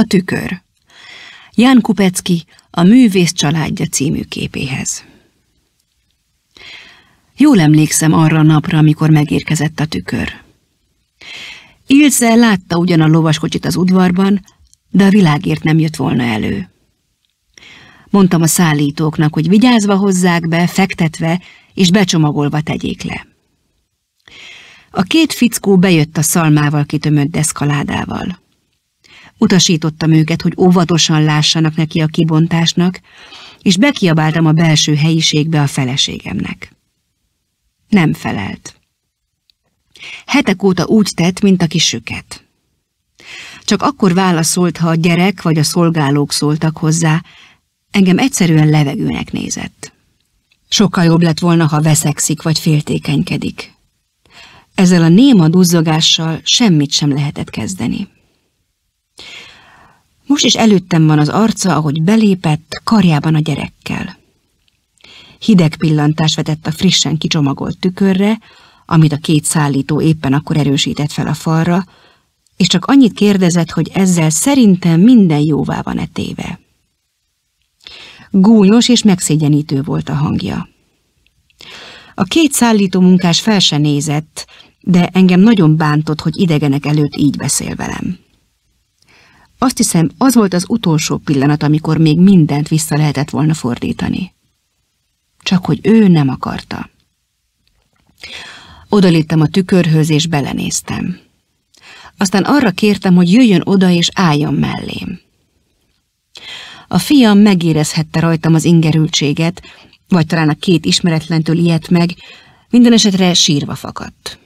A tükör. Ján Kupecki a Művész családja című képéhez. Jól emlékszem arra a napra, amikor megérkezett a tükör. Ilse látta ugyan a lovaskocsit az udvarban, de a világért nem jött volna elő. Mondtam a szállítóknak, hogy vigyázva hozzák be, fektetve és becsomagolva tegyék le. A két fickó bejött a szalmával kitömött deszkaládával. Utasítottam őket, hogy óvatosan lássanak neki a kibontásnak, és bekiabáltam a belső helyiségbe a feleségemnek. Nem felelt. Hetek óta úgy tett, mint aki süket. Csak akkor válaszolt, ha a gyerek vagy a szolgálók szóltak hozzá, engem egyszerűen levegőnek nézett. Sokkal jobb lett volna, ha veszekszik vagy féltékenykedik. Ezzel a néma duzzogással semmit sem lehetett kezdeni. Most is előttem van az arca, ahogy belépett, karjában a gyerekkel. Hideg pillantás vetett a frissen kicsomagolt tükörre, amit a két szállító éppen akkor erősített fel a falra, és csak annyit kérdezett, hogy ezzel szerintem minden jóvá van etéve. Gúnyos és megszégyenítő volt a hangja. A két szállító munkás fel se nézett, de engem nagyon bántott, hogy idegenek előtt így beszél velem. Azt hiszem, az volt az utolsó pillanat, amikor még mindent vissza lehetett volna fordítani. Csak hogy ő nem akarta. Odaléptem a tükörhöz, és belenéztem. Aztán arra kértem, hogy jöjjön oda, és álljon mellém. A fiam megérezhette rajtam az ingerültséget, vagy talán a két ismeretlentől ilyet meg, minden esetre sírva fakadt.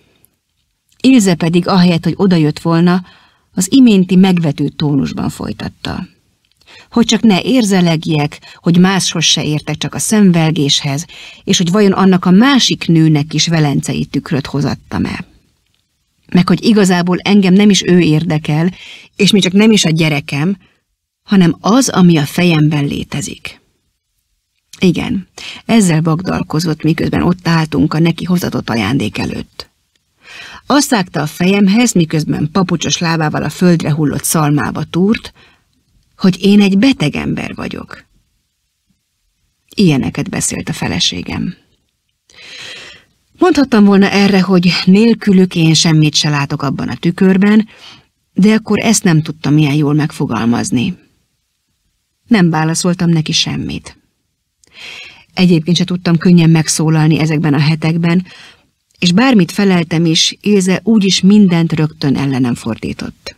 Ilze pedig, ahelyett, hogy odajött volna, az iménti megvető tónusban folytatta. Hogy csak ne érzelegjek, hogy máshoz se értek csak a szemvelgéshez, és hogy vajon annak a másik nőnek is velencei tükröt hozattam-e. Meg hogy igazából engem nem is ő érdekel, és mi csak nem is a gyerekem, hanem az, ami a fejemben létezik. Igen, ezzel vagdalkozott, miközben ott álltunk a neki hozatott ajándék előtt. Azt a fejemhez, miközben papucsos lábával a földre hullott szalmába túrt, hogy én egy beteg ember vagyok. Ilyeneket beszélt a feleségem. Mondhattam volna erre, hogy nélkülük én semmit se látok abban a tükörben, de akkor ezt nem tudtam ilyen jól megfogalmazni. Nem válaszoltam neki semmit. Egyébként se tudtam könnyen megszólalni ezekben a hetekben, és bármit feleltem is, Ilze úgyis mindent rögtön ellenem fordított.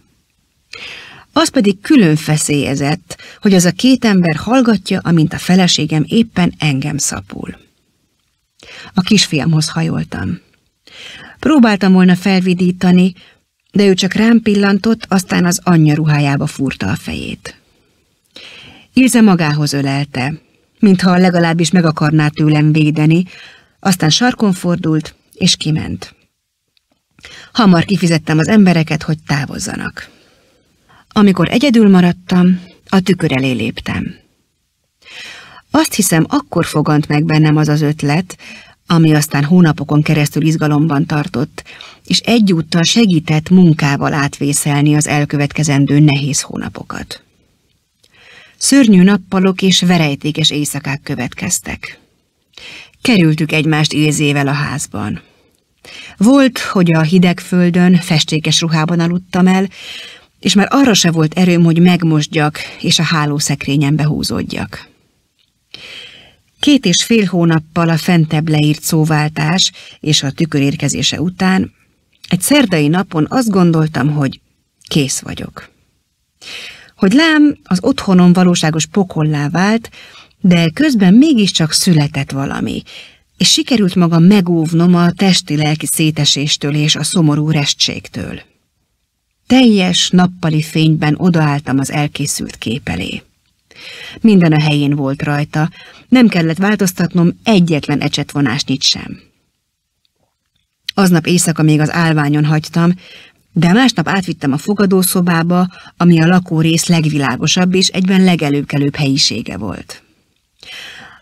Az pedig külön feszélyezett, hogy az a két ember hallgatja, amint a feleségem éppen engem szapul. A kisfiamhoz hajoltam. Próbáltam volna felvidítani, de ő csak rám pillantott, aztán az anyja ruhájába fúrta a fejét. Ilze magához ölelte, mintha legalábbis meg akarná tőlem védeni, aztán sarkon fordult, és kiment. Hamar kifizettem az embereket, hogy távozzanak. Amikor egyedül maradtam, a tükör elé léptem. Azt hiszem, akkor fogant meg bennem az az ötlet, ami aztán hónapokon keresztül izgalomban tartott, és egyúttal segített munkával átvészelni az elkövetkezendő nehéz hónapokat. Szörnyű nappalok és verejtékes éjszakák következtek. Kerültük egymást érzével a házban. Volt, hogy a hideg földön festékes ruhában aludtam el, és már arra se volt erőm, hogy megmosdjak és a hálószekrényen behúzódjak. Két és fél hónappal a fentebb leírt szóváltás és a tükör érkezése után egy szerdai napon azt gondoltam, hogy kész vagyok. Hogy lám az otthonom valóságos pokollá vált, de közben mégiscsak született valami, és sikerült maga megóvnom a testi-lelki széteséstől és a szomorú restségtől. Teljes nappali fényben odaálltam az elkészült képelé. Minden a helyén volt rajta, nem kellett változtatnom egyetlen ecsetvonásnyit sem. Aznap éjszaka még az álványon hagytam, de másnap átvittem a fogadószobába, ami a lakórész legvilágosabb és egyben legelőkelőbb helyisége volt.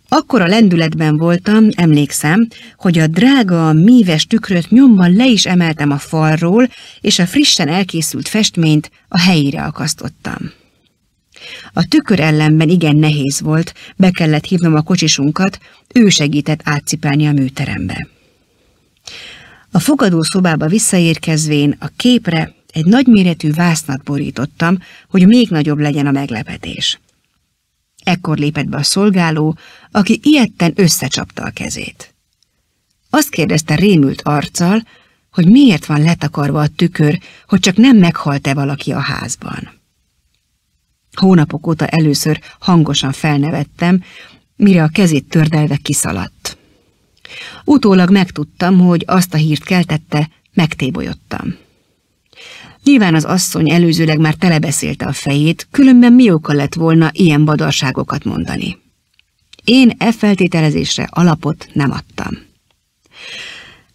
Akkor a lendületben voltam, emlékszem, hogy a drága, míves tükröt nyomban le is emeltem a falról, és a frissen elkészült festményt a helyére akasztottam. A tükör ellenben igen nehéz volt, be kellett hívnom a kocsisunkat, ő segített átcipelni a műterembe. A fogadó szobába visszaérkezvén a képre egy nagyméretű vásznat borítottam, hogy még nagyobb legyen a meglepetés. Ekkor lépett be a szolgáló, aki ilyetten összecsapta a kezét. Azt kérdezte rémült arccal, hogy miért van letakarva a tükör, hogy csak nem meghalt-e valaki a házban. Hónapok óta először hangosan felnevettem, mire a kezét tördelve kiszaladt. Utólag megtudtam, hogy azt a hírt keltette, megtébolyodtam. Nyilván az asszony előzőleg már telebeszélte a fejét, különben mi oka lett volna ilyen badarságokat mondani. Én e feltételezésre alapot nem adtam.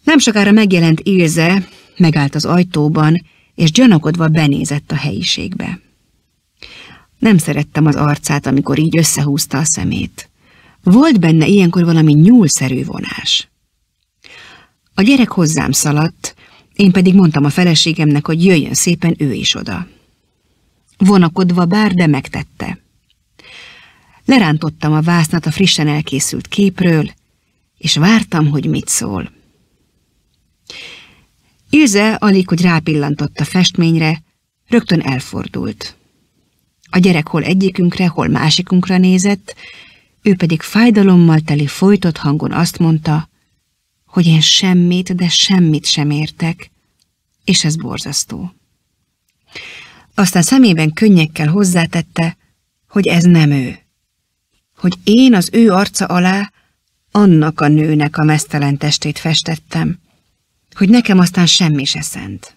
Nem sokára megjelent Ilze, megállt az ajtóban, és gyanakodva benézett a helyiségbe. Nem szerettem az arcát, amikor így összehúzta a szemét. Volt benne ilyenkor valami nyúlszerű vonás. A gyerek hozzám szaladt, én pedig mondtam a feleségemnek, hogy jöjjön szépen ő is oda. Vonakodva bár, de megtette. Lerántottam a vásznat a frissen elkészült képről, és vártam, hogy mit szól. Ilze alig, hogy rápillantott a festményre, rögtön elfordult. A gyerek hol egyikünkre, hol másikunkra nézett, ő pedig fájdalommal teli folytott hangon azt mondta, hogy én semmit, de semmit sem értek, és ez borzasztó. Aztán szemében könnyekkel hozzátette, hogy ez nem ő. Hogy én az ő arca alá annak a nőnek a mesztelen testét festettem, hogy nekem aztán semmi se szent.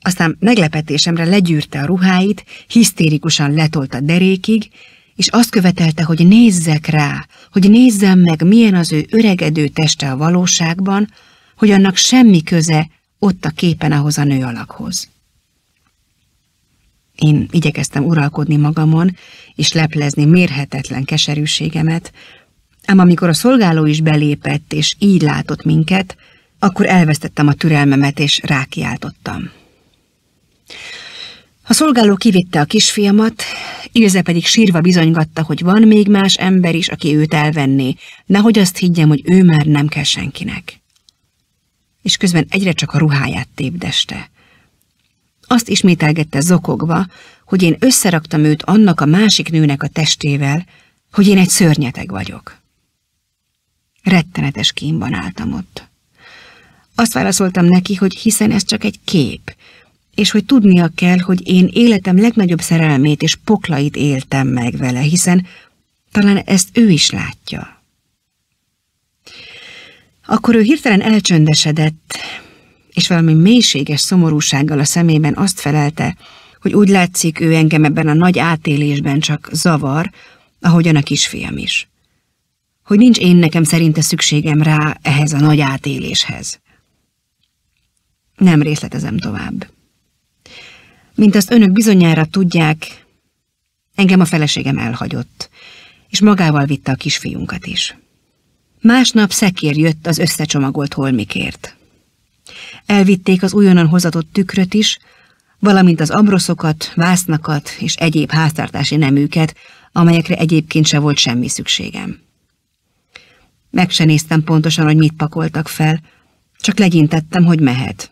Aztán meglepetésemre legyűrte a ruháit, hisztérikusan letolt a derékig, és azt követelte, hogy nézzek rá, hogy nézzem meg, milyen az ő öregedő teste a valóságban, hogy annak semmi köze ott a képen ahhoz a nő alakhoz. Én igyekeztem uralkodni magamon, és leplezni mérhetetlen keserűségemet, ám amikor a szolgáló is belépett, és így látott minket, akkor elvesztettem a türelmemet, és rákiáltottam. A szolgáló kivitte a kisfiamat, Ilze pedig sírva bizonygatta, hogy van még más ember is, aki őt elvenné, nehogy azt higgyem, hogy ő már nem kell senkinek. És közben egyre csak a ruháját tépdeste. Azt ismételgette zokogva, hogy én összeraktam őt annak a másik nőnek a testével, hogy én egy szörnyeteg vagyok. Rettenetes kínban álltam ott. Azt válaszoltam neki, hogy hiszen ez csak egy kép, és hogy tudnia kell, hogy én életem legnagyobb szerelmét és poklait éltem meg vele, hiszen talán ezt ő is látja. Akkor ő hirtelen elcsöndesedett, és valami mélységes szomorúsággal a szemében azt felelte, hogy úgy látszik, ő engem ebben a nagy átélésben csak zavar, ahogyan a kisfiam is. Hogy nincs én nekem szerinte szükségem rá ehhez a nagy átéléshez. Nem részletezem tovább. Mint azt önök bizonyára tudják, engem a feleségem elhagyott, és magával vitte a kisfiunkat is. Másnap szekér jött az összecsomagolt holmikért. Elvitték az újonnan hozatott tükröt is, valamint az abroszokat, vásznakat és egyéb háztartási neműket, amelyekre egyébként se volt semmi szükségem. Meg se néztem pontosan, hogy mit pakoltak fel, csak legyintettem, hogy mehet.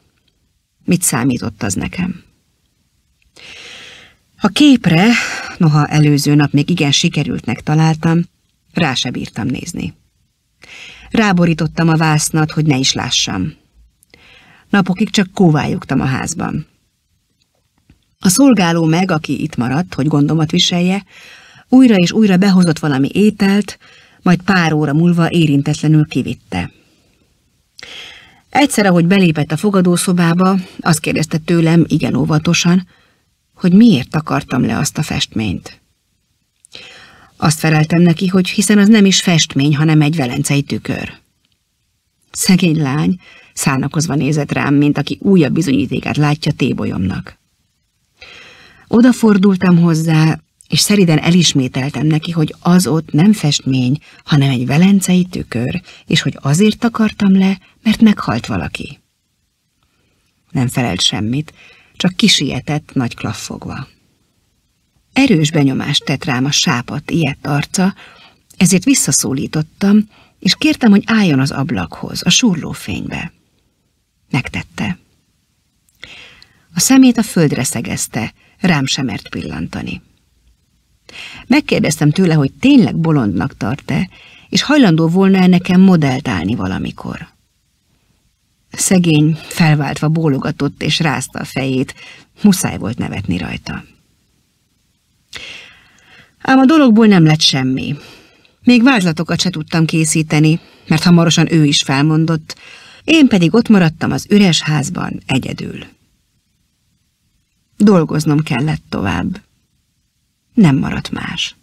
Mit számított az nekem? A képre, noha előző nap még igen sikerültnek találtam, rá se bírtam nézni. Ráborítottam a vásznat, hogy ne is lássam. Napokig csak kóvályogtam a házban. A szolgáló meg, aki itt maradt, hogy gondomat viselje, újra és újra behozott valami ételt, majd pár óra múlva érintetlenül kivitte. Egyszer, ahogy belépett a fogadószobába, azt kérdezte tőlem igen óvatosan, hogy miért akartam le azt a festményt. Azt feleltem neki, hogy hiszen az nem is festmény, hanem egy velencei tükör. Szegény lány szánakozva nézett rám, mint aki újabb bizonyítékát látja tébolyomnak. Odafordultam hozzá, és szeriden elismételtem neki, hogy az ott nem festmény, hanem egy velencei tükör, és hogy azért takartam le, mert meghalt valaki. Nem felelt semmit, csak kisietett nagy klaffogva. Erős benyomást tett rám a sápat, ilyet arca, ezért visszaszólítottam, és kértem, hogy álljon az ablakhoz, a fénybe. Megtette. A szemét a földre szegezte, rám sem mert pillantani. Megkérdeztem tőle, hogy tényleg bolondnak tart-e, és hajlandó volna -e nekem modellt állni valamikor. Szegény, felváltva bólogatott és rázta a fejét. Muszáj volt nevetni rajta. Ám a dologból nem lett semmi. Még vázlatokat se tudtam készíteni, mert hamarosan ő is felmondott, én pedig ott maradtam az üres házban egyedül. Dolgoznom kellett tovább. Nem maradt más.